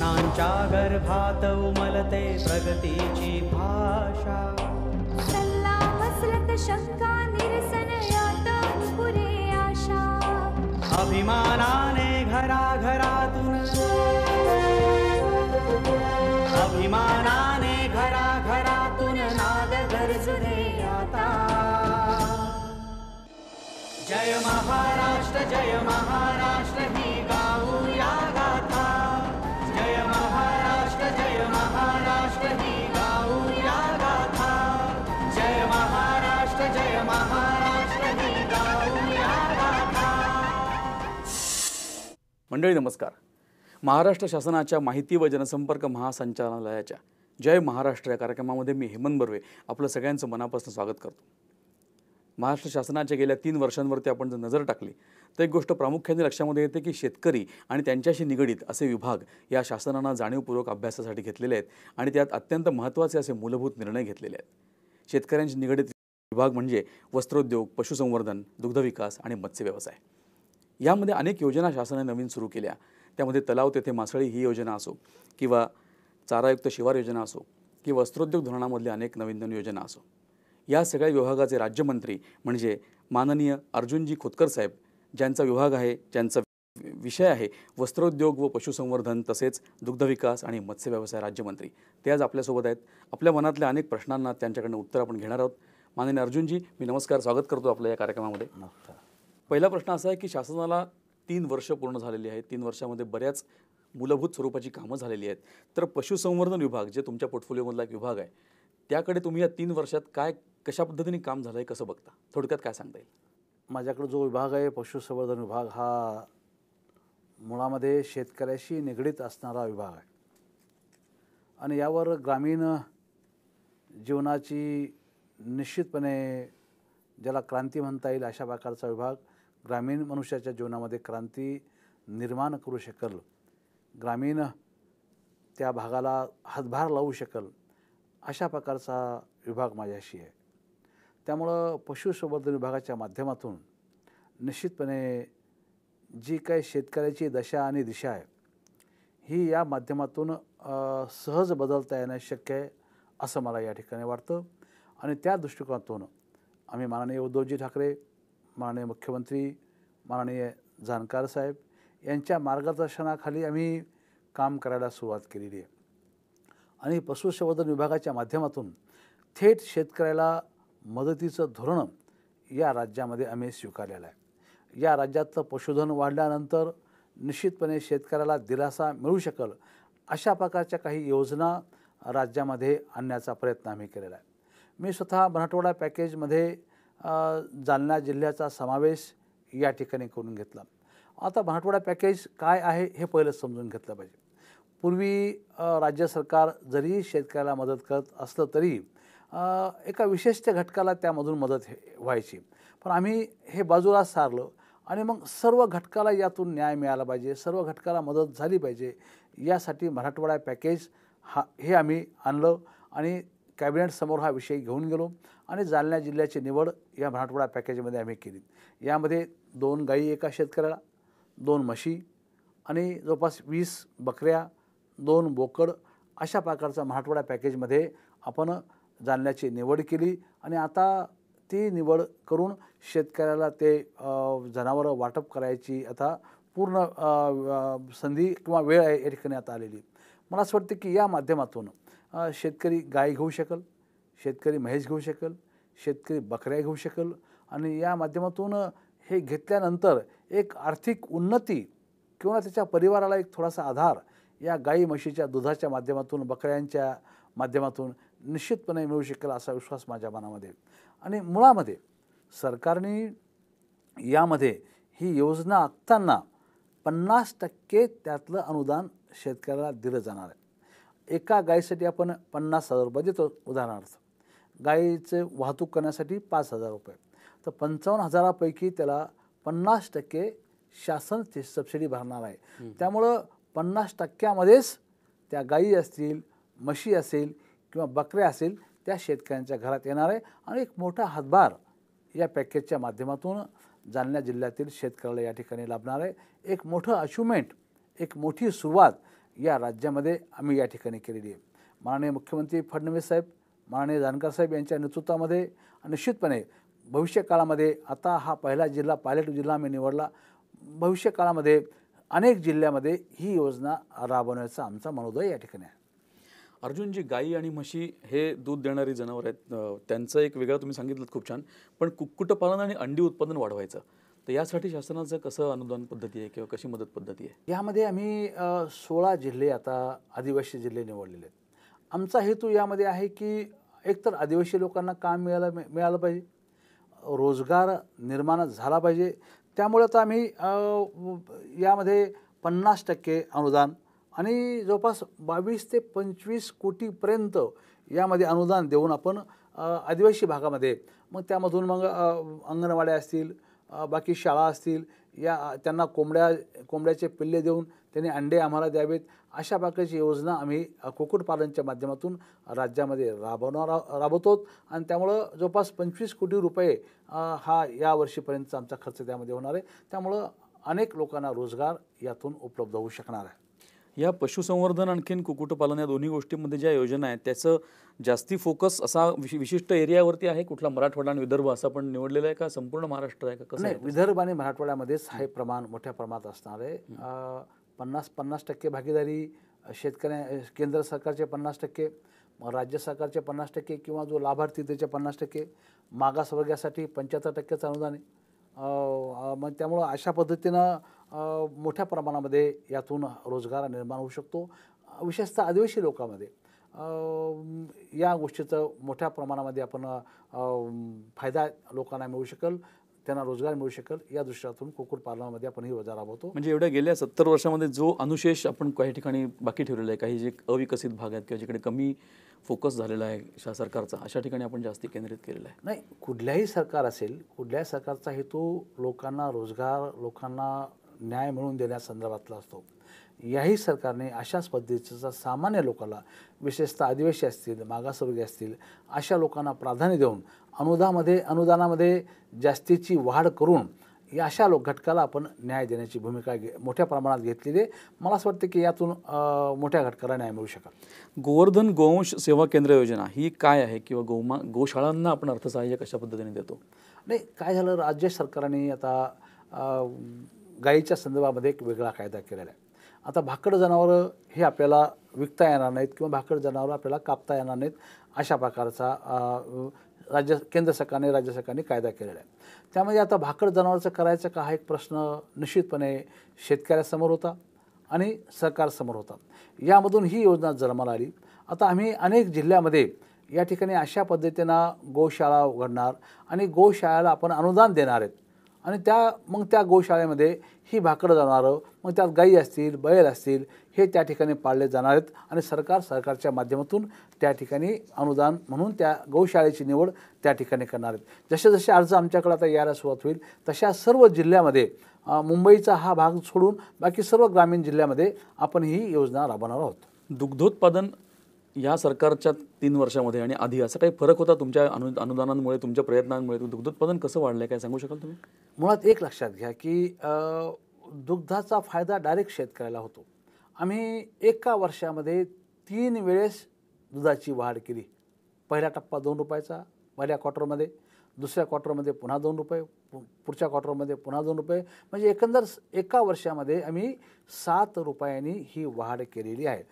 नां चागर्भातौ मलते प्रगतीची भाषा अभिमानाने घरा शंका निरसन अभिमानाने घरा अभिमानाने घराघरातून नाग दर्शरे आता जय महाराष्ट्र जय महाराष्ट्र मंडळी नमस्कार महाराष्ट्र शासनाच्या माहिती व जनसंपर्क महासंचालनालयाच्या जय महाराष्ट्र या कार्यक्रमामध्ये मी हेमंत बर्वे आपलं सगळ्यांचं मनापासून स्वागत करतो महाराष्ट्र शासनाच्या गेल्या तीन वर्षांवरती आपण जर नजर टाकली तर एक गोष्ट प्रामुख्याने लक्षामध्ये येते की शेतकरी आणि त्यांच्याशी निगडीत असे विभाग या शासनानं जाणीवपूर्वक अभ्यासासाठी घेतलेले आहेत आणि त्यात अत्यंत महत्त्वाचे असे मूलभूत निर्णय घेतलेले आहेत शेतकऱ्यांशी निगडीत विभाग म्हणजे वस्त्रोद्योग पशुसंवर्धन दुग्धविकास आणि मत्स्यव्यवसाय यामध्ये अनेक योजना शासनाने नवीन सुरू केल्या त्यामध्ये तलाव तेथे मासळी ही योजना असो किंवा चारायुक्त शिवार योजना असो की वस्त्रोद्योग धोरणामधल्या अनेक नवीन नवीन योजना असो या सगळ्या विभागाचे राज्यमंत्री म्हणजे माननीय अर्जुनजी खोतकर साहेब ज्यांचा विभाग आहे ज्यांचा विषय आहे वस्त्रोद्योग व पशुसंवर्धन तसेच दुग्धविकास आणि मत्स्य व्यवसाय राज्यमंत्री ते आज आपल्यासोबत आहेत आपल्या मनातल्या अनेक प्रश्नांना त्यांच्याकडनं उत्तर आपण घेणार आहोत माननीय अर्जुनजी मी नमस्कार स्वागत करतो आपल्या या कार्यक्रमामध्ये पहिला प्रश्न असा आहे की शासनाला तीन वर्ष पूर्ण झालेली आहेत तीन वर्षामध्ये बऱ्याच मूलभूत स्वरूपाची कामं झालेली आहेत तर पशुसंवर्धन विभाग जे तुमच्या पोर्टफोलिओमधला एक विभाग आहे त्याकडे तुम्ही या तीन वर्षात काय कशा पद्धतीने काम झालं आहे कसं बघता थोडक्यात काय सांगता येईल माझ्याकडे जो विभाग आहे पशुसंवर्धन विभाग हा मुळामध्ये शेतकऱ्याशी निगडीत असणारा विभाग आहे आणि यावर ग्रामीण जीवनाची निश्चितपणे ज्याला क्रांती म्हणता येईल अशा प्रकारचा विभाग ग्रामीण मनुष्याच्या जीवनामध्ये क्रांती निर्माण करू शकल ग्रामीण त्या भागाला हातभार लावू शकल अशा प्रकारचा विभाग माझ्याशी आहे त्यामुळं पशुसंवर्धन विभागाच्या माध्यमातून निश्चितपणे जी काही शेतकऱ्याची दशा आणि दिशा आहे ही या माध्यमातून सहज बदलता येणं शक्य आहे असं मला या ठिकाणी वाटतं आणि त्या दृष्टिकोनातून आम्ही माननीय उद्धवजी ठाकरे माननीय मुख्यमंत्री माननीय जानकार साहेब यांच्या मार्गदर्शनाखाली आम्ही काम करायला सुरुवात केलेली आहे आणि पशुसंवर्धन विभागाच्या माध्यमातून थेट शेतकऱ्याला मदतीचं धोरणं या राज्यामध्ये आम्ही स्वीकारलेलं आहे या राज्यातलं पशुधन वाढल्यानंतर निश्चितपणे शेतकऱ्याला दिलासा मिळू शकेल अशा प्रकारच्या काही योजना राज्यामध्ये आणण्याचा प्रयत्न आम्ही केलेला आहे मी स्वतः मराठवाडा पॅकेजमध्ये जालना जिल्ह्याचा समावेश या ठिकाणी करून घेतला आता मराठवाडा पॅकेज काय आहे हे पहिलं समजून घेतलं पाहिजे पूर्वी राज्य सरकार जरी शेतकऱ्याला मदत करत असलं तरी एका विशिष्ट घटकाला त्यामधून मदत व्हायची पण आम्ही हे बाजूला सारलो आणि मग सर्व घटकाला यातून न्याय मिळाला पाहिजे सर्व घटकाला मदत झाली पाहिजे यासाठी मराठवाडा पॅकेज हा हे आम्ही आणलं आणि कॅबिनेट समोर हा विषय घेऊन गेलो आणि जालना जिल्ह्याची निवड या मराठवाडा पॅकेजमध्ये आम्ही केली यामध्ये दोन गाई एका शेतकऱ्याला दोन म्हशी आणि जवळपास वीस बकऱ्या दोन बोकड अशा प्रकारचा मराठवाडा पॅकेजमध्ये आपण जालन्याची निवड केली आणि आता ती निवड करून शेतकऱ्याला ते जनावरं वाटप करायची आता पूर्ण संधी किंवा वेळ आहे या ठिकाणी आता आलेली मला असं वाटतं की या माध्यमातून शेतकरी गाय घेऊ शकेल शेतकरी म्हैस घेऊ शकेल शेतकरी बकऱ्या घेऊ शकेल आणि या माध्यमातून हे घेतल्यानंतर एक आर्थिक उन्नती किंवा त्याच्या परिवाराला एक थोडासा आधार या गाई म्हशीच्या दुधाच्या माध्यमातून बकऱ्यांच्या माध्यमातून निश्चितपणे मिळू शकेल असा विश्वास माझ्या मनामध्ये आणि मुळामध्ये सरकारने यामध्ये ही योजना आखताना पन्नास टक्के त्यातलं अनुदान शेतकऱ्याला दिलं जाणार आहे एका गायीसाठी आपण पन्नास हजार रुपये देतो उदाहरणार्थ गायीचे वाहतूक करण्यासाठी पाच हजार रुपये तर पंचावन्न हजारापैकी त्याला पन्नास टक्के शासन ते सबसिडी भरणार आहे त्यामुळं पन्नास टक्क्यामध्येच त्या गायी असतील म्हशी असेल किंवा बकऱ्या असेल त्या शेतकऱ्यांच्या घरात येणार आहे आणि एक मोठा हातभार या पॅकेजच्या माध्यमातून जालना जिल्ह्यातील शेतकऱ्याला या ठिकाणी लाभणार आहे एक मोठं अचिव्हमेंट एक मोठी सुरुवात या राज्यामध्ये आम्ही या ठिकाणी केलेली आहे माननीय मुख्यमंत्री फडणवीस साहेब माननीय जानकर साहेब यांच्या नेतृत्वामध्ये निश्चितपणे भविष्यकाळामध्ये आता हा पहिला जिल्हा पायलट जिल्हा आम्ही निवडला भविष्यकाळामध्ये अनेक जिल्ह्यामध्ये ही योजना राबवण्याचा आमचा मनोदय या ठिकाणी आहे अर्जुन जी गाई आणि म्हशी हे दूध देणारी जनावर आहेत त्यांचं एक वेगळं तुम्ही सांगितलं खूप छान पण कुक्कुटपालन आणि अंडी उत्पादन वाढवायचं तर यासाठी शासनाचं कसं अनुदान पद्धती आहे किंवा कशी मदत पद्धती आहे यामध्ये आम्ही सोळा जिल्हे आता आदिवासी जिल्हे निवडलेले आहेत आमचा हेतू यामध्ये आहे की एकतर आदिवासी लोकांना काम मिळायला मिळालं पाहिजे रोजगार निर्माण झाला पाहिजे त्यामुळे आता आम्ही यामध्ये पन्नास टक्के अनुदान आणि जवळपास बावीस ते पंचवीस कोटीपर्यंत यामध्ये अनुदान देऊन आपण आदिवासी भागामध्ये मग त्यामधून मग अंगणवाड्या असतील बाकी शाळा असतील या त्यांना कोंबड्या कोंबड्याचे पिल्ले देऊन त्यांनी अंडे आम्हाला द्यावेत अशा प्रकारची योजना आम्ही कुक्कुटपालनच्या माध्यमातून राज्यामध्ये राबवणार राबवतो आणि त्यामुळं जवळपास पंचवीस कोटी रुपये हा या वर्षीपर्यंतचा आमचा खर्च त्यामध्ये होणार आहे त्यामुळं अनेक लोकांना रोजगार यातून उपलब्ध होऊ शकणार आहे या पशुसंवर्धन आणखीन कुक्कुटपालन या दोन्ही गोष्टींमध्ये ज्या योजना आहेत त्याचं जास्ती फोकस असा विशिष्ट एरियावरती आहे कुठला मराठवाडा आणि विदर्भ असं पण निवडलेला आहे का संपूर्ण महाराष्ट्र आहे का कसं विदर्भ आणि मराठवाड्यामध्येच हे प्रमाण मोठ्या प्रमाणात असणार आहे पन्नास पन्नास टक्के भागीदारी शेतकऱ्या केंद्र सरकारचे पन्नास टक्के राज्य सरकारचे पन्नास टक्के किंवा जो लाभार्थी त्याचे पन्नास टक्के मागासवर्गासाठी पंच्याहत्तर टक्केचं अनुदान आहे मग त्यामुळं अशा पद्धतीनं मोठ्या प्रमाणामध्ये यातून रोजगार निर्माण होऊ शकतो विशेषतः आदिवासी लोकांमध्ये या गोष्टीचं मोठ्या प्रमाणामध्ये आपण फायदा लोकांना मिळू शकेल त्यांना रोजगार मिळू शकेल या दृष्ट्यातून कुक्कुटपालनामध्ये आपण ही वजा राबवतो म्हणजे एवढ्या गेल्या सत्तर वर्षामध्ये जो अनुशेष आपण काही ठिकाणी बाकी ठेवलेला आहे काही जे अविकसित भाग आहेत किंवा जिकडे कमी फोकस झालेला आहे सरकारचा अशा ठिकाणी आपण जास्ती केंद्रित केलेला आहे नाही कुठल्याही सरकार असेल कुठल्याही सरकारचा हेतू लोकांना रोजगार लोकांना न्याय मिळवून देण्यासंदर्भातला असतो याही सरकारने अशाच पद्धतीचा सामान्य लोकांना विशेषतः आदिवासी असतील मागासवर्गीय असतील अशा लोकांना प्राधान्य देऊन अनुदामध्ये अनुदानामध्ये जास्तीची वाढ करून या अशा लोक घटकाला आपण न्याय देण्याची भूमिका घे मोठ्या प्रमाणात घेतलेली आहे मला असं वाटतं की यातून मोठ्या घटकाला न्याय मिळू शकाल गोवर्धन गोवंश सेवा केंद्र योजना ही काय आहे किंवा गोमा गोशाळांना आपण अर्थसहाय्य कशा पद्धतीने देतो नाही काय झालं राज्य सरकारने आता गायीच्या संदर्भामध्ये एक वेगळा कायदा केलेला आहे आता भाकड जनावरं हे आपल्याला विकता येणार नाहीत किंवा भाकड जनावरं आपल्याला कापता येणार नाहीत अशा प्रकारचा राज्य केंद्र सरकारने राज्य सरकारने कायदा केलेला आहे त्यामध्ये आता भाकड जनावरचं करायचं का हा एक प्रश्न निश्चितपणे शेतकऱ्यासमोर होता आणि सरकारसमोर होता यामधून ही योजना जन्माला आली आता आम्ही अनेक जिल्ह्यामध्ये या ठिकाणी अशा पद्धतीनं गोशाळा उघडणार आणि गोशाळेला आपण अनुदान देणार आहेत आणि त्या मग त्या गोशाळेमध्ये ही भाकडं जाणारं मग त्यात गाई असतील बैल असतील हे त्या ठिकाणी पाळले जाणार आहेत आणि सरकार सरकारच्या माध्यमातून त्या ठिकाणी अनुदान म्हणून त्या गौशाळेची निवड त्या ठिकाणी करणार आहेत जसे जसे अर्ज आमच्याकडे आता यायला सुरुवात होईल तशा सर्व जिल्ह्यामध्ये मुंबईचा हा भाग सोडून बाकी सर्व ग्रामीण जिल्ह्यामध्ये आपण ही योजना राबवणार आहोत दुग्धोत्पादन या सरकारच्या तीन वर्षामध्ये आणि आधी असा काही फरक होता तुमच्या अनु अनुदानांमुळे तुमच्या प्रयत्नांमुळे उत्पादन कसं वाढलं आहे काय सांगू शकाल तुम्ही मुळात एक लक्षात घ्या की दुग्धाचा फायदा डायरेक्ट शेतकऱ्याला होतो आम्ही एका वर्षामध्ये तीन वेळेस दुधाची वाढ केली पहिला टप्पा दोन रुपयाचा पहिल्या क्वार्टरमध्ये दुसऱ्या क्वार्टरमध्ये पुन्हा दोन रुपये पुढच्या क्वार्टरमध्ये पुन्हा दोन रुपये म्हणजे एकंदर एका वर्षामध्ये आम्ही सात रुपयांनी ही वाढ केलेली आहे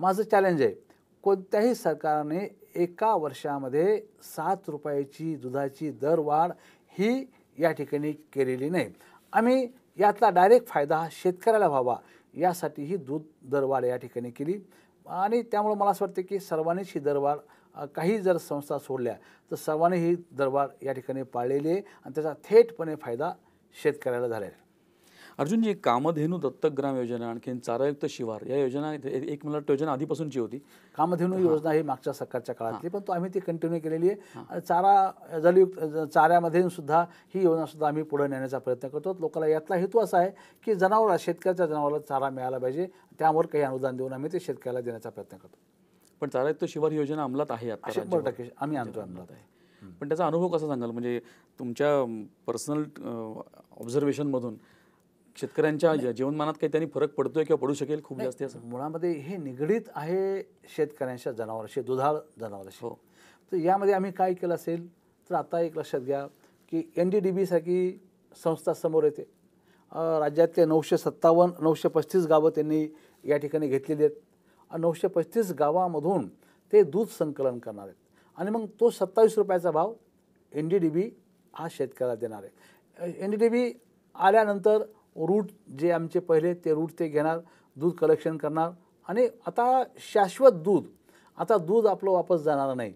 माझं चॅलेंज आहे कोणत्याही सरकारने एका वर्षामध्ये सात रुपयाची दुधाची दरवाढ ही या ठिकाणी केलेली नाही आम्ही यातला डायरेक्ट फायदा शेतकऱ्याला व्हावा यासाठी ही दूध दरवाढ या ठिकाणी केली आणि त्यामुळं मला असं वाटतं की सर्वांनीच ही दरवाढ काही जर संस्था सोडल्या तर सर्वांनी ही दरवाढ या ठिकाणी पाळलेली आहे आणि त्याचा थेटपणे फायदा शेतकऱ्याला झालेला आहे अर्जुन जी कामधेनू ग्राम योजना आणखीन चारायुक्त शिवार या योजना एक मला योजना आधीपासूनची होती कामधेनू योजना ही मागच्या सरकारच्या काळातली पण तो आम्ही ती कंटिन्यू केलेली आहे चारा जलयुक्त चाऱ्यामध्ये सुद्धा ही योजना सुद्धा आम्ही पुढे नेण्याचा प्रयत्न करतो लोकांना यातला हेतू असा आहे की जनावर शेतकऱ्याच्या जनावराला चारा मिळाला पाहिजे त्यावर काही अनुदान देऊन आम्ही ते शेतकऱ्याला देण्याचा प्रयत्न करतो पण चारायुक्त शिवार योजना अंमलात आहे आता शंभर टक्के आम्ही आणतो अंमलात आहे पण त्याचा अनुभव कसा सांगाल म्हणजे तुमच्या पर्सनल ऑब्झर्वेशनमधून शेतकऱ्यांच्या जीवनमानात काही त्यांनी फरक पडतोय किंवा पडू शकेल खूप जास्त असं मुळामध्ये हे निगडीत आहे शेतकऱ्यांच्या जनावरांशी दुधाळ जनावरांशी हो तर यामध्ये आम्ही काय केलं असेल तर आता एक लक्षात घ्या की एन डी डी सारखी संस्था समोर येते राज्यातले नऊशे सत्तावन्न नऊशे पस्तीस गावं त्यांनी या ठिकाणी घेतलेली आहेत नऊशे पस्तीस गावामधून ते दूध संकलन करणार आहेत आणि मग तो सत्तावीस रुपयाचा भाव एन डी डी बी हा शेतकऱ्याला देणार आहे एन डी डी बी आल्यानंतर रूट जे आमचे पहिले ते रूट ते घेणार दूध कलेक्शन करणार आणि आता शाश्वत दूध आता दूध आपलं वापस जाणार नाही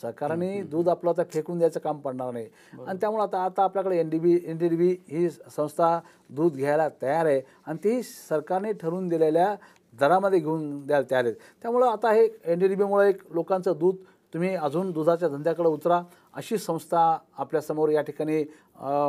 सरकारने दूध आपलं आता फेकून द्यायचं काम पडणार नाही आणि त्यामुळे आता आता आपल्याकडे N D B N D B ही संस्था दूध घ्यायला तयार आहे आणि ती सरकारने ठरवून दिलेल्या दरामध्ये घेऊन द्यायला तयार आहेत त्यामुळं आता हे एन डी डी बीमुळे एक लोकांचं दूध तुम्ही अजून दुधाच्या धंद्याकडे उतरा अशी संस्था आपल्यासमोर या ठिकाणी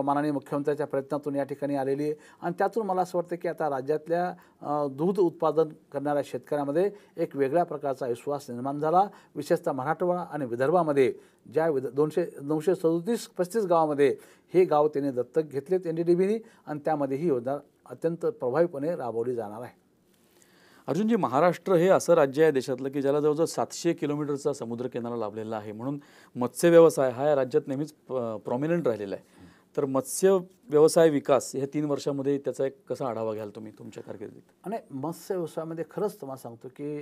माननीय मुख्यमंत्र्यांच्या प्रयत्नातून या ठिकाणी आलेली आहे आणि त्यातून मला असं वाटतं की आता राज्यातल्या दूध उत्पादन करणाऱ्या शेतकऱ्यामध्ये एक वेगळ्या प्रकारचा विश्वास निर्माण झाला विशेषतः मराठवाडा आणि विदर्भामध्ये ज्या विद दोनशे दोनशे सदोतीस पस्तीस गावामध्ये हे गाव त्यांनी दत्तक घेतलेत एन डी डी बीनी आणि त्यामध्ये ही योजना अत्यंत प्रभावीपणे राबवली जाणार आहे जी महाराष्ट्र हे असं राज्य आहे देशातलं की ज्याला जवळजवळ सातशे किलोमीटरचा समुद्रकिनारा लाभलेला आहे म्हणून मत्स्य व्यवसाय हा या राज्यात नेहमीच प्रॉमिनंट राहिलेला आहे तर मत्स्य व्यवसाय विकास ह्या तीन वर्षामध्ये त्याचा एक कसा आढावा घ्याल तुम्ही तुमच्या कारकिर्दीत आणि मत्स्य व्यवसायामध्ये खरंच तुम्हाला सांगतो की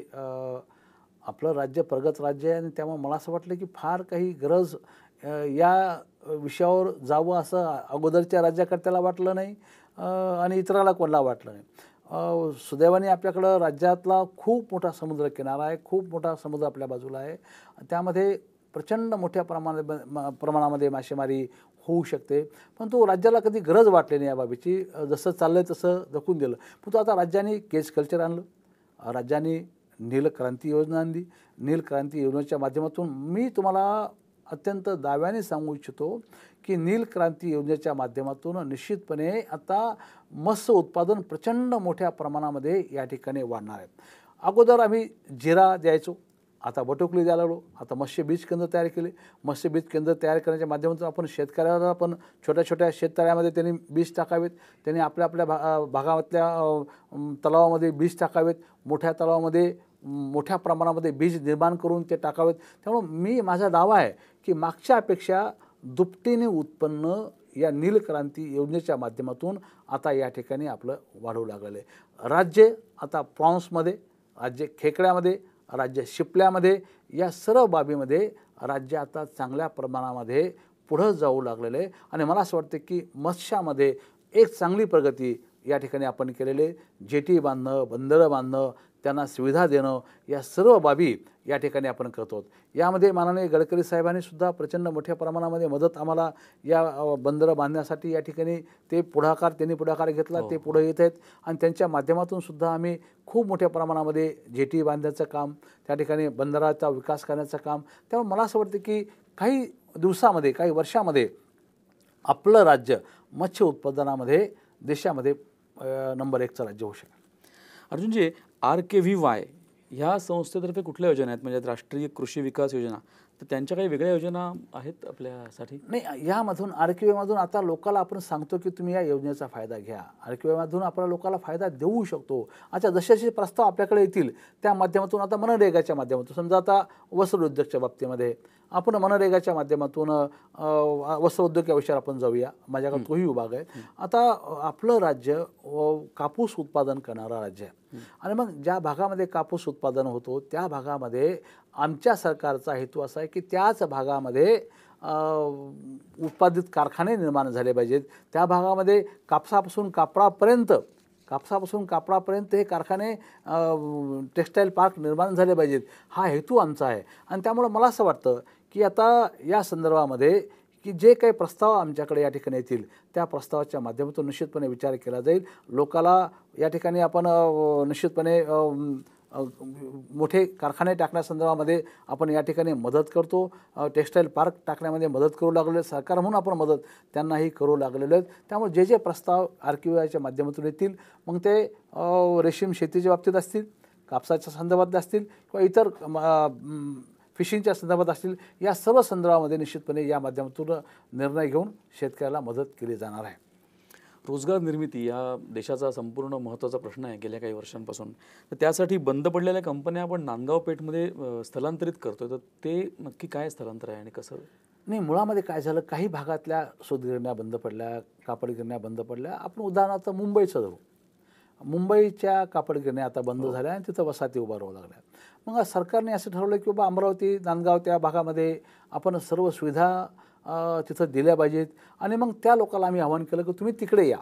आपलं राज्य प्रगत राज्य आहे आणि त्यामुळे मला असं वाटलं की फार काही गरज या विषयावर जावं असं अगोदरच्या राज्याकर्त्याला वाटलं नाही आणि इतराला कोणाला वाटलं नाही सुदैवाने आपल्याकडं राज्यातला खूप मोठा समुद्र किनारा आहे खूप मोठा समुद्र आपल्या बाजूला आहे त्यामध्ये प्रचंड मोठ्या प्रमाणात प्रमाणामध्ये मासेमारी होऊ शकते पण तो राज्याला कधी गरज वाटली नाही या बाबीची जसं चाललं आहे तसं जखून दिलं पण तो आता राज्याने केज कल्चर आणलं राज्याने नील क्रांती योजना आणली नील क्रांती योजनेच्या माध्यमातून मी तुम्हाला अत्यंत दाव्याने सांगू इच्छितो की नील क्रांती योजनेच्या माध्यमातून निश्चितपणे आता मत्स्य उत्पादन प्रचंड मोठ्या प्रमाणामध्ये या ठिकाणी वाढणार आहे अगोदर आम्ही जिरा द्यायचो आता बटोकली द्यायला लागलो आता मत्स्य बीज केंद्र तयार केले मत्स्य बीज केंद्र तयार करण्याच्या माध्यमातून आपण शेतकऱ्याला पण छोट्या छोट्या शेततळ्यामध्ये त्यांनी बीज टाकावेत त्यांनी आपल्या आपल्या भा भागातल्या तलावामध्ये बीज टाकावेत मोठ्या तलावामध्ये मोठ्या प्रमाणामध्ये बीज निर्माण करून ते टाकावेत त्यामुळं मी माझा दावा आहे की अपेक्षा दुपटीने उत्पन्न या नीलक्रांती योजनेच्या माध्यमातून आता या ठिकाणी आपलं वाढवू लागलेलं आहे राज्य आता प्रॉन्समध्ये राज्य खेकड्यामध्ये राज्य शिपल्यामध्ये या सर्व बाबीमध्ये राज्य आता चांगल्या प्रमाणामध्ये पुढं जाऊ लागलेलं आहे आणि मला असं वाटतं की मत्स्यामध्ये एक चांगली प्रगती या ठिकाणी आपण केलेले जेटी बांधणं बंदरं बांधणं त्यांना सुविधा देणं या सर्व बाबी या ठिकाणी आपण करतो यामध्ये माननीय गडकरी साहेबांनी सुद्धा प्रचंड मोठ्या प्रमाणामध्ये मदत आम्हाला या बंदरं बांधण्यासाठी या ठिकाणी ते पुढाकार त्यांनी पुढाकार घेतला हो. ते पुढे येत आहेत आणि त्यांच्या माध्यमातून सुद्धा आम्ही खूप मोठ्या प्रमाणामध्ये जेटी बांधण्याचं काम त्या ठिकाणी बंदराचा विकास करण्याचं काम त्यामुळे मला असं वाटतं की काही दिवसामध्ये काही वर्षामध्ये आपलं राज्य मत्स्य उत्पादनामध्ये देशामध्ये नंबर एकचं राज्य होऊ शकेल अर्जुनजी आर के व्ही वाय ह्या संस्थेतर्फे कुठल्या योजना आहेत म्हणजे राष्ट्रीय कृषी विकास योजना तर त्यांच्या काही वेगळ्या योजना आहेत आपल्यासाठी नाही यामधून आर के व्हीमधून आता लोकांना आपण सांगतो की तुम्ही या योजनेचा फायदा घ्या आर के व्हीमधून आपल्या लोकांना फायदा देऊ शकतो अच्छा जसे प्रस्ताव आपल्याकडे येतील त्या माध्यमातून आता मनरेगाच्या माध्यमातून समजा आता वस्त्रोद्योगच्या बाबतीमध्ये आपण मनरेगाच्या माध्यमातून वस्त्रोद्योग या विषयावर आपण जाऊया माझ्याकडे तोही विभाग आहे आता आपलं राज्य कापूस उत्पादन करणारं राज्य आहे आणि मग ज्या भागामध्ये कापूस उत्पादन होतो त्या भागामध्ये आमच्या सरकारचा हेतू असा आहे की त्याच भागामध्ये उत्पादित कारखाने निर्माण झाले पाहिजेत त्या भागामध्ये कापसापासून कापडापर्यंत कापसापासून कापडापर्यंत हे कारखाने टेक्स्टाईल पार्क निर्माण झाले पाहिजेत हा हेतू आमचा आहे आणि त्यामुळं मला असं वाटतं की आता या संदर्भामध्ये की जे काही प्रस्ताव आमच्याकडे या ठिकाणी येतील त्या प्रस्तावाच्या माध्यमातून निश्चितपणे विचार केला जाईल लोकाला या ठिकाणी आपण निश्चितपणे मोठे कारखाने टाकण्यासंदर्भामध्ये आपण या ठिकाणी मदत करतो टेक्स्टाईल पार्क टाकण्यामध्ये मदत करू लागलेलो आहे सरकार म्हणून आपण मदत त्यांनाही करू लागलेलो आहेत त्यामुळे जे जे प्रस्ताव आर क्यू आयच्या माध्यमातून येतील मग ते रेशीम शेतीच्या बाबतीत असतील कापसाच्या संदर्भात असतील किंवा इतर फिशिंगच्या संदर्भात असतील या सर्व संदर्भामध्ये निश्चितपणे या माध्यमातून निर्णय घेऊन शेतकऱ्याला मदत केली जाणार आहे रोजगार निर्मिती हा देशाचा संपूर्ण महत्त्वाचा प्रश्न आहे गेल्या काही वर्षांपासून तर त्यासाठी बंद पडलेल्या कंपन्या आपण नांदगाव पेठमध्ये स्थलांतरित करतोय तर ते नक्की काय स्थलांतर आहे आणि कसं नाही मुळामध्ये काय झालं काही भागातल्या सूतगिरण्या बंद पडल्या कापड गिरण्या बंद पडल्या आपण उदाहरणार्थ मुंबईचं धरू मुंबईच्या कापड गिरण्या आता बंद हो. झाल्या आणि तिथं वसाहती उभारावं लागल्या मग सरकारने असं ठरवलं की बाबा अमरावती नांदगाव त्या भागामध्ये आपण सर्व सुविधा तिथं दिल्या पाहिजेत आणि मग त्या लोकांना आम्ही आवाहन केलं की तुम्ही तिकडे या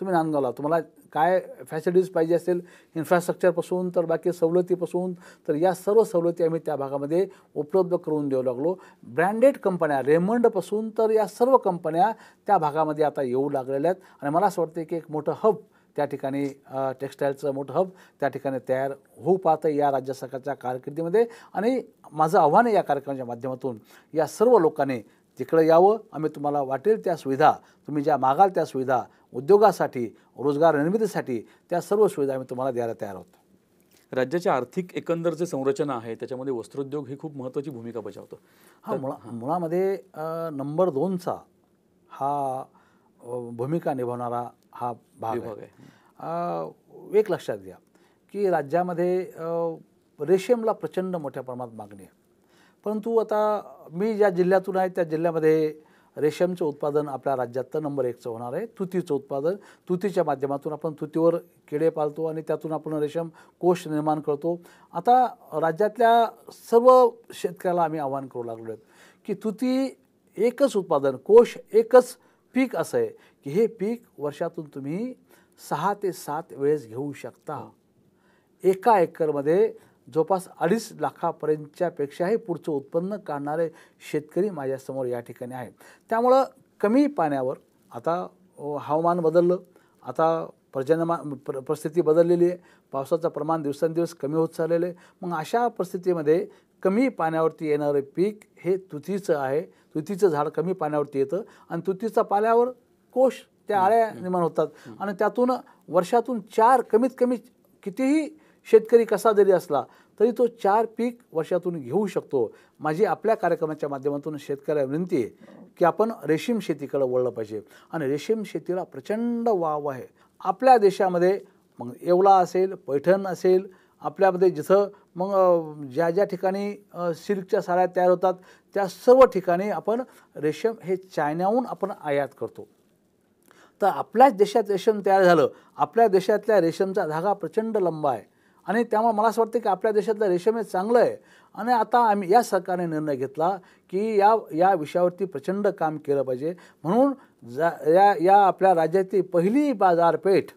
तुम्ही नांदगावला तुम्हाला काय फॅसिलिटीज पाहिजे असेल इन्फ्रास्ट्रक्चरपासून तर बाकी सवलतीपासून तर या सर्व सवलती आम्ही त्या भागामध्ये उपलब्ध करून देऊ लागलो ब्रँडेड कंपन्या रेमंडपासून तर या सर्व कंपन्या त्या भागामध्ये आता येऊ लागलेल्या आहेत आणि मला असं वाटतं की एक मोठं हब त्या ठिकाणी टेक्स्टाईलचं मोठं हब त्या ठिकाणी तयार होऊ पाहतं या राज्य सरकारच्या कारकिर्दीमध्ये आणि माझं आव्हान या कार्यक्रमाच्या माध्यमातून या सर्व लोकांनी तिकडं यावं आम्ही तुम्हाला वाटेल त्या सुविधा तुम्ही ज्या मागाल त्या सुविधा उद्योगासाठी रोजगार निर्मितीसाठी त्या सर्व सुविधा आम्ही तुम्हाला द्यायला तयार आहोत राज्याच्या आर्थिक एकंदर जे संरचना आहे त्याच्यामध्ये वस्त्रोद्योग ही खूप महत्त्वाची भूमिका बजावतो हा मुळा मुळामध्ये नंबर दोनचा हा भूमिका निभावणारा हा भाग आहे एक लक्षात घ्या की राज्यामध्ये रेशीमला प्रचंड मोठ्या प्रमाणात मागणी आहे परंतु आता मी ज्या जिल्ह्यातून आहे त्या जिल्ह्यामध्ये रेशमचं उत्पादन आपल्या राज्यात तर नंबर एकचं होणार आहे तुतीचं उत्पादन तुतीच्या माध्यमातून आपण तुतीवर किडे पालतो आणि त्यातून आपण रेशम कोष निर्माण करतो आता राज्यातल्या सर्व शेतकऱ्याला आम्ही आव्हान करू लागलो आहेत की तुती एकच उत्पादन कोश एकच पीक असं आहे की हे पीक वर्षातून तुम्ही सहा ते सात वेळेस घेऊ शकता एका एकरमध्ये जवळपास अडीच लाखापर्यंतच्या पेक्षाही पुढचं उत्पन्न काढणारे शेतकरी माझ्यासमोर या ठिकाणी आहेत त्यामुळं कमी पाण्यावर आता हवामान बदललं आता पर्जन्यमा प्र परिस्थिती बदललेली आहे पावसाचं प्रमाण दिवसेंदिवस कमी होत चाललेलं आहे मग अशा परिस्थितीमध्ये कमी पाण्यावरती येणारे पीक हे तुतीचं आहे तुतीचं झाड कमी पाण्यावरती येतं आणि तुतीचा पाल्यावर कोश त्या आळ्या निर्माण होतात आणि त्यातून वर्षातून चार कमीत कमी कितीही शेतकरी कसा जरी असला तरी तो चार पीक वर्षातून घेऊ शकतो माझी आपल्या कार्यक्रमाच्या माध्यमातून शेतकऱ्या विनंती आहे की आपण रेशीम शेतीकडे वळलं पाहिजे आणि रेशीम शेतीला प्रचंड वाव आहे आपल्या देशामध्ये मग येवला असेल पैठण असेल आपल्यामध्ये जिथं मग ज्या ज्या ठिकाणी सिल्कच्या साऱ्या तयार होतात त्या सर्व ठिकाणी आपण रेशीम हे चायनाहून आपण आयात करतो तर आपल्याच देशात रेशम तयार झालं आपल्या देशातल्या रेशीमचा धागा प्रचंड लंबा आहे आणि त्यामुळे मला असं वाटतं की आपल्या देशातलं रेशम हे चांगलं आहे आणि आता आम्ही या सरकारने निर्णय घेतला की या या विषयावरती प्रचंड काम केलं पाहिजे म्हणून जा या या आपल्या राज्यातली पहिली बाजारपेठ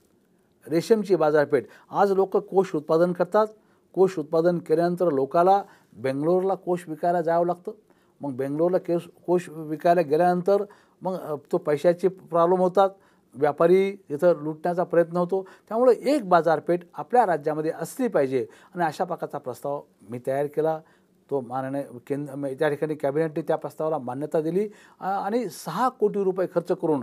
रेशमची बाजारपेठ आज लोक कोश उत्पादन करतात कोश उत्पादन केल्यानंतर लोकाला बेंगलोरला कोश विकायला जावं लागतं मग बेंगलोरला केस कोश विकायला गेल्यानंतर मग तो पैशाची प्रॉब्लेम होतात व्यापारी इथं लुटण्याचा प्रयत्न होतो त्यामुळे एक बाजारपेठ आपल्या राज्यामध्ये असली पाहिजे आणि अशा प्रकारचा प्रस्ताव मी तयार केला तो माननीय केंद्र त्या ठिकाणी कॅबिनेटने त्या प्रस्तावाला मान्यता दिली आणि सहा कोटी रुपये खर्च करून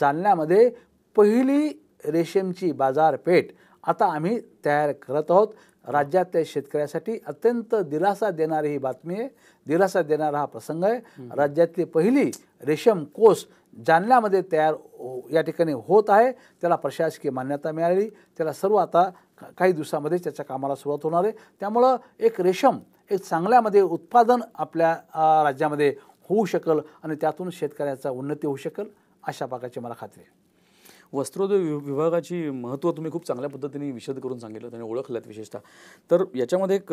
जालन्यामध्ये पहिली रेशीमची बाजारपेठ आता आम्ही तयार करत आहोत राज्यातल्या शेतकऱ्यासाठी अत्यंत दिलासा देणारी ही बातमी आहे दिलासा देणारा हा प्रसंग आहे राज्यातली पहिली रेशम कोस जालन्यामध्ये तयार हो, या ठिकाणी होत आहे त्याला प्रशासकीय मान्यता मिळाली त्याला सर्व आता काही दिवसामध्ये त्याच्या कामाला सुरुवात होणार आहे त्यामुळं एक रेशम एक चांगल्यामध्ये उत्पादन आपल्या राज्यामध्ये होऊ शकेल आणि त्यातून शेतकऱ्याचा उन्नती होऊ शकेल अशा प्रकारची मला खात्री आहे वस्त्रोद्योग विभागाची महत्त्व तुम्ही खूप चांगल्या पद्धतीने विशद करून सांगितलं त्याने ओळखल्यात विशेषतः तर याच्यामध्ये एक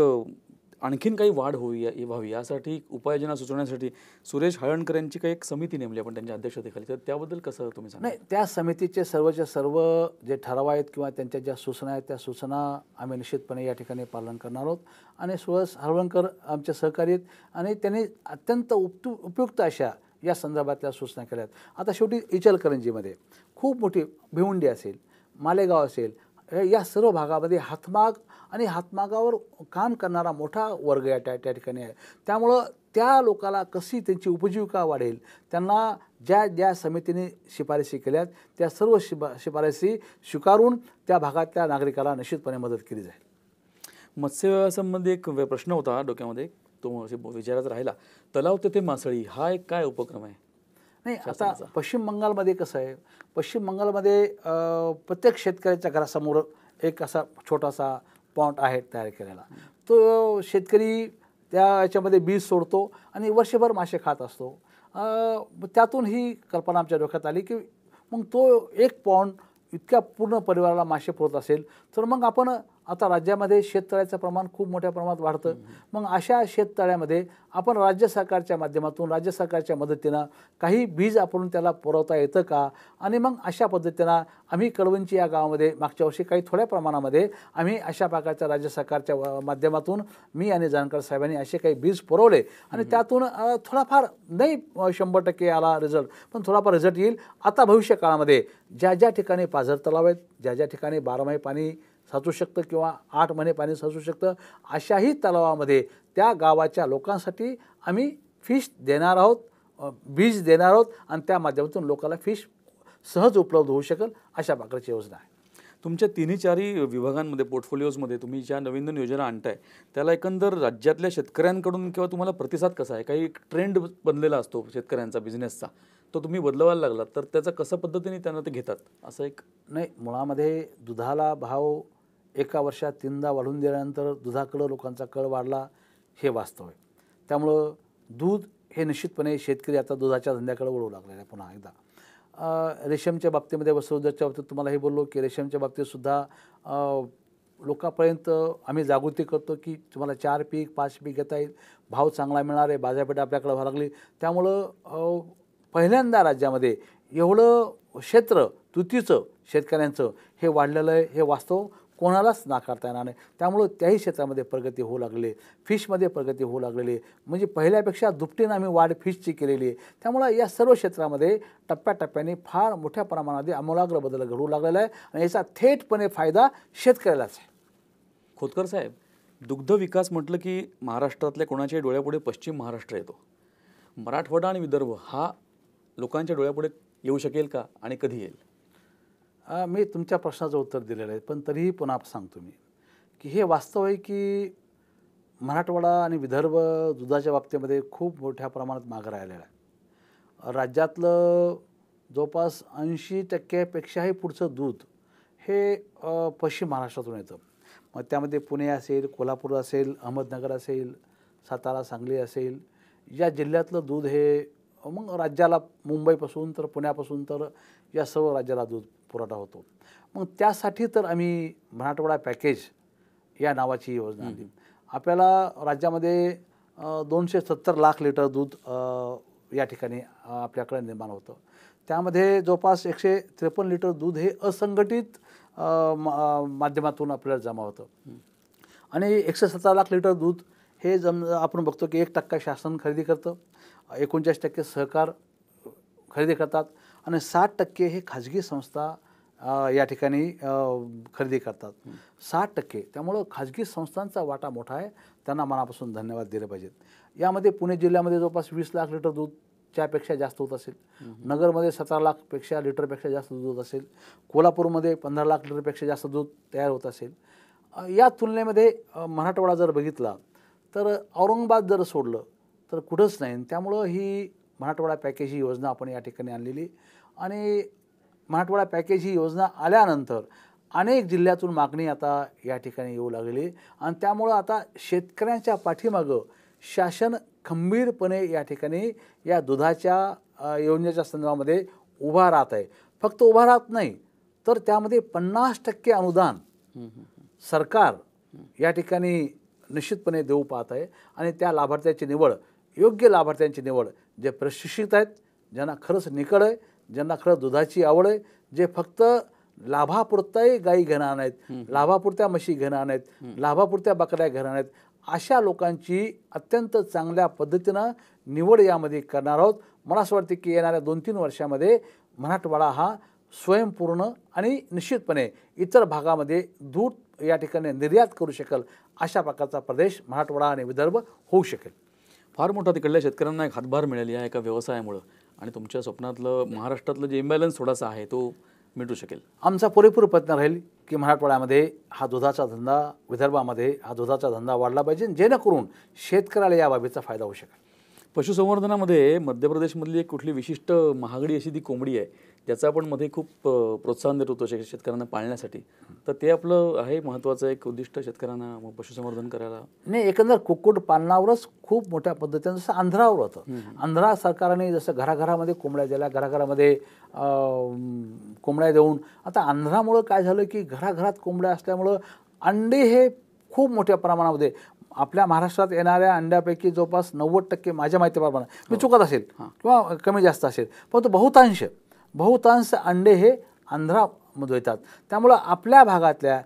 आणखीन काही वाढ होवी व्हावी यासाठी उपाययोजना सुचवण्यासाठी सुरेश हळणकर यांची काही एक समिती नेमली आपण त्यांच्या अध्यक्षतेखाली तर त्याबद्दल कसं तुम्ही सांगा नाही त्या समितीचे सर्वच्या सर्व जे ठराव आहेत किंवा त्यांच्या ज्या सूचना आहेत त्या सूचना आम्ही निश्चितपणे या ठिकाणी पालन करणार आहोत आणि सुरेश हळवणकर आमच्या सहकारी आहेत आणि त्यांनी अत्यंत उपतु उपयुक्त अशा या संदर्भातल्या सूचना केल्या आहेत आता शेवटी इचलकरंजीमध्ये खूप मोठी भिवंडी असेल मालेगाव असेल या सर्व भागामध्ये हातमाग आणि हातमागावर काम करणारा मोठा वर्ग या त्या त्या ठिकाणी आहे त्यामुळं त्या लोकाला कशी त्यांची उपजीविका वाढेल त्यांना ज्या ज्या समितीने शिफारसी केल्यात त्या सर्व शिफा शिफारसी स्वीकारून त्या भागातल्या नागरिकाला निश्चितपणे मदत केली जाईल मत्स्यव्यवसायासंबंधी एक प्रश्न होता डोक्यामध्ये तो विचारात राहिला तलाव तेथे मासळी हा एक काय उपक्रम आहे नाही आता पश्चिम बंगालमध्ये कसं आहे पश्चिम बंगालमध्ये प्रत्येक शेतकऱ्याच्या घरासमोर एक असा छोटासा पॉन्ट आहे तयार केलेला तो शेतकरी त्या याच्यामध्ये बीज सोडतो आणि वर्षभर मासे खात असतो त्यातून ही कल्पना आमच्या डोक्यात आली की मग तो एक पॉन्ड इतक्या पूर्ण परिवाराला मासे पुरत असेल तर मग आपण आता राज्यामध्ये शेततळ्याचं प्रमाण खूप मोठ्या प्रमाणात वाढतं मग अशा शेततळ्यामध्ये आपण राज्य सरकारच्या माध्यमातून राज्य सरकारच्या मदतीनं काही बीज आपण त्याला पुरवता येतं का आणि मग अशा पद्धतीनं आम्ही कळवंची या गावामध्ये मागच्या वर्षी काही थोड्या प्रमाणामध्ये आम्ही अशा प्रकारच्या राज्य सरकारच्या माध्यमातून मी आणि जानकर साहेबांनी असे काही बीज पुरवले आणि त्यातून थोडाफार नाही शंभर टक्के आला रिझल्ट पण थोडाफार रिझल्ट येईल आता भविष्य काळामध्ये ज्या ज्या ठिकाणी पाझर तलाव आहेत ज्या ज्या ठिकाणी बारमाही पाणी साचू शकतं किंवा आठ महिने पाणी साचू शकतं अशाही तलावामध्ये त्या गावाच्या लोकांसाठी आम्ही फिश देणार आहोत बीज देणार आहोत आणि त्या माध्यमातून लोकांना फिश सहज उपलब्ध होऊ शकेल अशा प्रकारची योजना आहे तुमच्या तिन्ही चारही विभागांमध्ये पोर्टफोलिओजमध्ये तुम्ही ज्या नवीन नवीन योजना आणताय त्याला एकंदर राज्यातल्या शेतकऱ्यांकडून किंवा तुम्हाला प्रतिसाद कसा आहे काही ट्रेंड बनलेला असतो शेतकऱ्यांचा बिझनेसचा तो तुम्ही बदलवायला लागलात तर त्याचा कसं पद्धतीने त्यांना ते घेतात असं एक नाही मुळामध्ये दुधाला भाव एका वर्षात तीनदा वाढून दिल्यानंतर दुधाकडं लोकांचा कळ वाढला हे वास्तव आहे त्यामुळं दूध हे निश्चितपणे शेतकरी आता दुधाच्या धंद्याकडे वळू लागले आहे पुन्हा एकदा रेशमच्या बाबतीमध्ये वस्त्रोद्योगच्या बाबतीत तुम्हाला हे बोललो की रेशमच्या बाबतीतसुद्धा लोकांपर्यंत आम्ही जागृती करतो की तुम्हाला चार पीक पाच पीक घेता येईल भाव चांगला मिळणार आहे बाजारपेठ आपल्याकडे व्हावं लागली त्यामुळं पहिल्यांदा राज्यामध्ये एवढं क्षेत्र तुतीचं शेतकऱ्यांचं हे वाढलेलं आहे हे वास्तव कोणालाच नाकारता येणार नाही त्यामुळं त्याही क्षेत्रामध्ये प्रगती होऊ लागली फिशमध्ये प्रगती होऊ लागलेली म्हणजे पहिल्यापेक्षा दुपटीनं आम्ही वाढ फिशची केलेली आहे त्यामुळं या सर्व क्षेत्रामध्ये टप्प्याटप्प्याने फार मोठ्या प्रमाणामध्ये आमूलाग्र बदल घडू लागलेला आहे आणि याचा थेटपणे फायदा शेतकऱ्यालाच आहे खोतकर साहेब दुग्ध विकास म्हटलं की महाराष्ट्रातल्या कोणाच्याही डोळ्यापुढे पश्चिम महाराष्ट्र येतो मराठवाडा आणि विदर्भ हा लोकांच्या डोळ्यापुढे येऊ शकेल का आणि कधी येईल मी तुमच्या प्रश्नाचं उत्तर दिलेलं आहे पण तरीही पुन्हा सांगतो मी की हे वास्तव आहे की मराठवाडा आणि विदर्भ दुधाच्या बाबतीमध्ये खूप मोठ्या प्रमाणात मागं राहिलेला आहे राज्यातलं जवळपास ऐंशी टक्क्यापेक्षाही पुढचं दूध हे पश्चिम महाराष्ट्रातून येतं मग त्यामध्ये पुणे असेल कोल्हापूर असेल अहमदनगर असेल सातारा सांगली असेल या जिल्ह्यातलं दूध हे मग राज्याला मुंबईपासून तर पुण्यापासून तर या सर्व राज्याला दूध पुरवठा होतो मग त्यासाठी तर आम्ही मराठवाडा पॅकेज या नावाची योजना आली आपल्याला राज्यामध्ये दोनशे सत्तर लाख लिटर दूध या ठिकाणी आपल्याकडे निर्माण होतं त्यामध्ये जवळपास एकशे त्रेपन्न लिटर दूध हे असंघटित माध्यमातून आपल्याला जमा होतं आणि एकशे सतरा लाख लिटर दूध हे जम आपण बघतो की एक टक्का शासन खरेदी करतं एकोणचाळीस टक्के सहकार खरेदी करतात आणि साठ टक्के हे खाजगी संस्था या ठिकाणी खरेदी करतात साठ टक्के त्यामुळं खाजगी संस्थांचा वाटा मोठा आहे त्यांना मनापासून धन्यवाद दिले पाहिजेत यामध्ये पुणे जिल्ह्यामध्ये जवळपास वीस लाख लिटर दूध त्यापेक्षा जास्त होत असेल नगरमध्ये सतरा लाखपेक्षा लिटरपेक्षा जास्त दूध होत असेल कोल्हापूरमध्ये पंधरा लाख लिटरपेक्षा जास्त दूध तयार होत असेल या तुलनेमध्ये मराठवाडा जर बघितला तर औरंगाबाद जर सोडलं तर कुठंच नाही त्यामुळं ही मराठवाडा पॅकेज ही योजना आपण या ठिकाणी आणलेली आणि मराठवाडा पॅकेज ही योजना आल्यानंतर अनेक जिल्ह्यातून मागणी आता या ठिकाणी येऊ लागली आणि त्यामुळं आता शेतकऱ्यांच्या पाठीमागं शासन खंबीरपणे या ठिकाणी या दुधाच्या योजनेच्या संदर्भामध्ये उभा राहत आहे फक्त उभा राहत नाही तर त्यामध्ये पन्नास टक्के अनुदान सरकार या ठिकाणी निश्चितपणे देऊ पाहत आहे आणि त्या लाभार्थ्यांची निवड योग्य लाभार्थ्यांची निवड जे प्रशिक्षित आहेत ज्यांना खरंच निकड आहे ज्यांना खरंच दुधाची आवड आहे जे फक्त लाभापुरताही गायी घेणार नाहीत लाभापुरत्या म्हशी घेणार नाहीत लाभापुरत्या बकऱ्या घेणार नाहीत अशा लोकांची अत्यंत चांगल्या पद्धतीनं निवड यामध्ये करणार आहोत मला असं वाटतं की येणाऱ्या दोन तीन वर्षामध्ये मराठवाडा हा स्वयंपूर्ण आणि निश्चितपणे इतर भागामध्ये दूध या ठिकाणी निर्यात करू शकेल अशा प्रकारचा प्रदेश मराठवाडा आणि विदर्भ होऊ शकेल फार मोठा तिकडल्या शेतकऱ्यांना एक हातभार मिळाली आहे एका व्यवसायामुळं आणि तुमच्या स्वप्नातलं महाराष्ट्रातलं जे इम्बॅलन्स थोडासा आहे तो मिटू शकेल आमचा पुरेपूर प्रयत्न राहील की मराठवाड्यामध्ये हा दुधाचा धंदा विदर्भामध्ये हा दुधाचा धंदा वाढला पाहिजे जेणेकरून शेतकऱ्याला या बाबीचा फायदा होऊ शकेल पशुसंवर्धनामध्ये मध्य प्रदेशमधली एक कुठली विशिष्ट महागडी अशी ती कोंबडी आहे ज्याचं आपण मध्ये खूप प्रोत्साहन देत होतो शेतकऱ्यांना पाळण्यासाठी तर ते आपलं आहे महत्त्वाचं एक उद्दिष्ट शेतकऱ्यांना पशुसंवर्धन करायला नाही एकंदर कुक्कुट पालनावरच खूप मोठ्या पद्धतीनं जसं आंध्रावर होतं आंध्रा सरकारने जसं घराघरामध्ये कोंबड्या दिल्या घराघरामध्ये कोंबड्या देऊन आता आंध्रामुळं काय झालं की घराघरात कोंबड्या असल्यामुळं अंडे हे खूप मोठ्या प्रमाणामध्ये आपल्या महाराष्ट्रात येणाऱ्या अंड्यापैकी जवळपास नव्वद टक्के माझ्या माहितीप्रमाणे हो. मी म्हणजे चुकत असेल किंवा कमी जास्त असेल परंतु बहुतांश बहुतांश अंडे हे आंध्रामध्ये येतात त्यामुळं आपल्या भागातल्या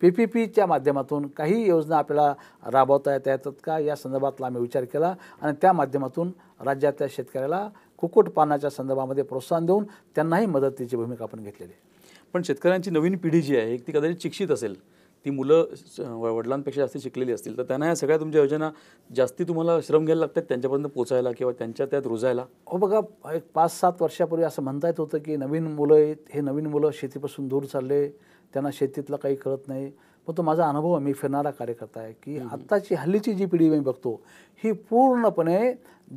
पी पी पीच्या माध्यमातून काही योजना आपल्याला राबवता येत येतात का या संदर्भातला आम्ही विचार केला आणि त्या माध्यमातून राज्यातल्या शेतकऱ्याला कुक्कुटपालनाच्या संदर्भामध्ये प्रोत्साहन देऊन त्यांनाही मदतीची भूमिका आपण घेतलेली आहे पण शेतकऱ्यांची नवीन पिढी जी आहे ती कदाचित शिक्षित असेल ती मुलं वडिलांपेक्षा जास्त शिकलेली असतील तर त्यांना या सगळ्या तुमच्या योजना जास्ती तुम्हाला श्रम घ्यायला लागतात त्यांच्यापर्यंत पोचायला किंवा त्यांच्या त्यात रुजायला हो बघा एक पाच सात वर्षापूर्वी असं म्हणता येत होतं की नवीन मुलं आहेत हे नवीन मुलं शेतीपासून दूर चालले त्यांना शेतीतला काही कळत नाही पण तो माझा अनुभव मी फिरणारा कार्यकर्ता आहे की आत्ताची हल्लीची जी पिढी मी बघतो ही पूर्णपणे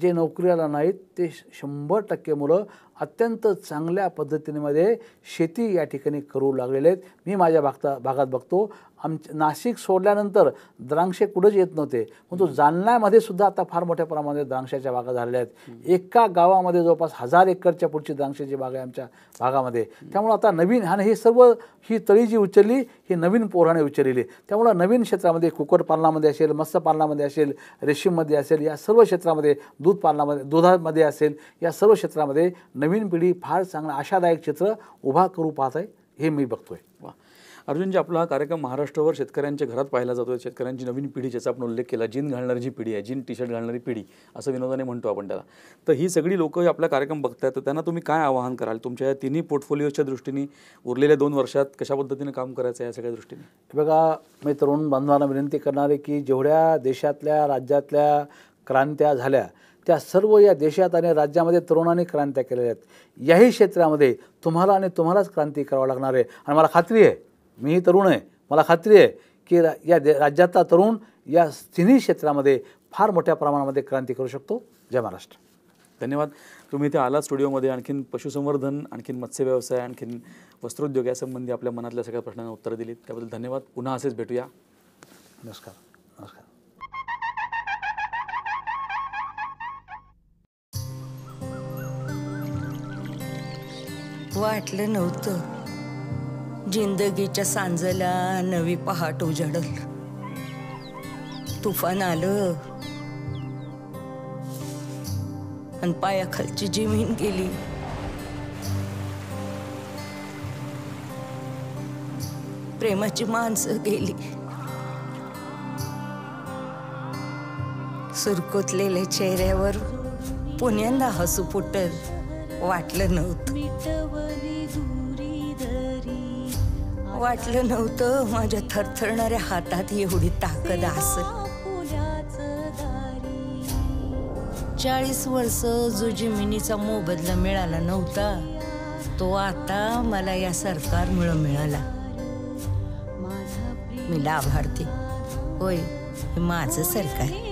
जे नोकरीला नाहीत ते शंभर टक्के मुलं अत्यंत चांगल्या पद्धतीमध्ये शेती या ठिकाणी करू लागलेले आहेत मी माझ्या भागता भागात बघतो आम नाशिक सोडल्यानंतर द्राक्षे कुठंच येत नव्हते तो जालन्यामध्ये सुद्धा आता फार मोठ्या प्रमाणात द्राक्षाच्या बागा झालेल्या आहेत एका गावामध्ये जवळपास हजार एकरच्या पुढची द्राक्षाची बागा आहे आमच्या भागामध्ये त्यामुळं आता नवीन आणि हे सर्व ही तळी जी उचलली ही नवीन पोराने उचललेली त्यामुळं नवीन क्षेत्रामध्ये पालनामध्ये असेल मत्स्यपालनामध्ये असेल रेशीममध्ये असेल या सर्व क्षेत्रामध्ये दूध पालनामध्ये दुधामध्ये असेल या सर्व क्षेत्रामध्ये नवीन पिढी फार चांगलं आशादायक चित्र उभा करू पाहत आहे हे मी बघतोय जी आपला हा कार्यक्रम महाराष्ट्रावर शेतकऱ्यांच्या घरात पाहिला जातो शेतकऱ्यांची नवीन पिढी ज्याचा आपण उल्लेख केला जीन घालणारी जी पिढी आहे जीन टी शर्ट घालणारी पिढी असं विनोदाने म्हणतो आपण त्याला तर ही सगळी लोक आपला कार्यक्रम बघतात तर त्यांना तुम्ही काय आवाहन कराल तुमच्या या तिन्ही पोर्टफोलिओच्या दृष्टीने उरलेल्या दोन वर्षात कशा पद्धतीने काम करायचं आहे या सगळ्या दृष्टीने बघा मी तरुण बांधवांना विनंती करणार आहे की जेवढ्या देशातल्या राज्यातल्या क्रांत्या झाल्या त्या सर्व या देशात आणि राज्यामध्ये तरुणांनी क्रांत्या केलेल्या आहेत याही क्षेत्रामध्ये तुम्हाला आणि तुम्हालाच क्रांती करावं लागणार आहे आणि मला खात्री आहे मीही तरुण आहे मला खात्री आहे की रा या दे राज्यातला तरुण या तिन्ही क्षेत्रामध्ये फार मोठ्या प्रमाणामध्ये क्रांती करू शकतो जय महाराष्ट्र धन्यवाद तुम्ही इथे आला स्टुडिओमध्ये आणखीन पशुसंवर्धन आणखीन मत्स्य व्यवसाय आणखीन वस्त्रोद्योग यासंबंधी आपल्या मनातल्या सगळ्या प्रश्नांना उत्तरं दिलीत त्याबद्दल धन्यवाद पुन्हा असेच भेटूया नमस्कार नमस्कार वाटलं नव्हतं जिंदगीच्या सांजला नवी पहाट उजडल तुफान आलं आणि पायाखालची जमीन गेली प्रेमाची माणसं गेली सुरकुतलेल्या चेहऱ्यावर पुण्यांदा हसू फुटल वाटलं नव्हतं वाटलं नव्हतं माझ्या थरथरणाऱ्या हातात एवढी ताकद असेल चाळीस वर्ष जो जिमिनीचा मोबदला मिळाला नव्हता तो आता मला या सरकारमुळं मिळाला मी लाभार्थी होय हे माझं सरकार